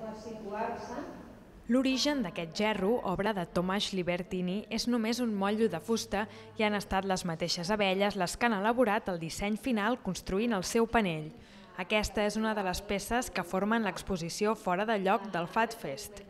va situar-se L'origen d'aquest gerro, obra de Tomàs Libertini, és només un motllo de fusta i han estat les mateixes abelles les que han elaborat el disseny final construint el seu panell. Aquesta és una de les peces que formen l'exposició fora de lloc del Fat Fest.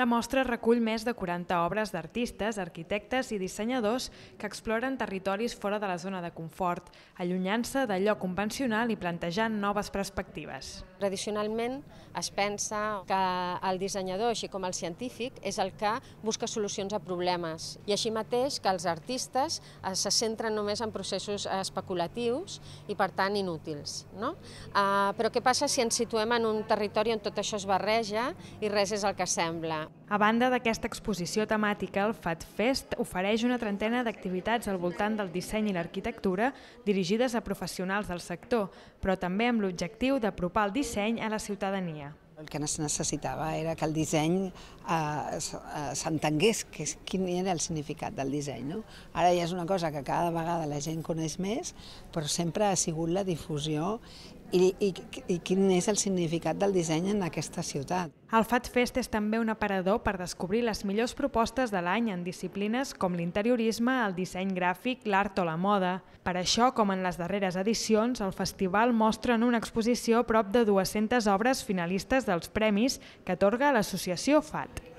La mostra recull més de 40 obres d'artistes, arquitectes i dissenyadors que exploren territoris fora de la zona de confort, allunyant-se d'allò convencional i plantejant noves perspectives. Tradicionalment es pensa que el dissenyador, així com el científic, és el que busca solucions a problemes i així mateix que els artistes eh, se centren només en processos eh, especulatius i, per tant, inútils. No? Eh, però què passa si ens situem en un territori on tot això es barreja i res és el que sembla? A banda d'aquesta exposició temàtica, el FatFest ofereix una trentena d'activitats al voltant del disseny i l'arquitectura dirigides a professionals del sector, però també amb l'objectiu d'apropar el disseny a la ciutadania. El que es necessitava era que el disseny eh, eh, s'entengués quin era el significat del disseny. No? Ara ja és una cosa que cada vegada la gent coneix més, però sempre ha sigut la difusió i, i, i quin és el significat del disseny en aquesta ciutat. El Fat Fest és també un aparador per descobrir les millors propostes de l'any en disciplines com l'interiorisme, el disseny gràfic, l'art o la moda. Per això, com en les darreres edicions, el festival mostra en una exposició prop de 200 obres finalistes dels premis que atorga l'associació FAT.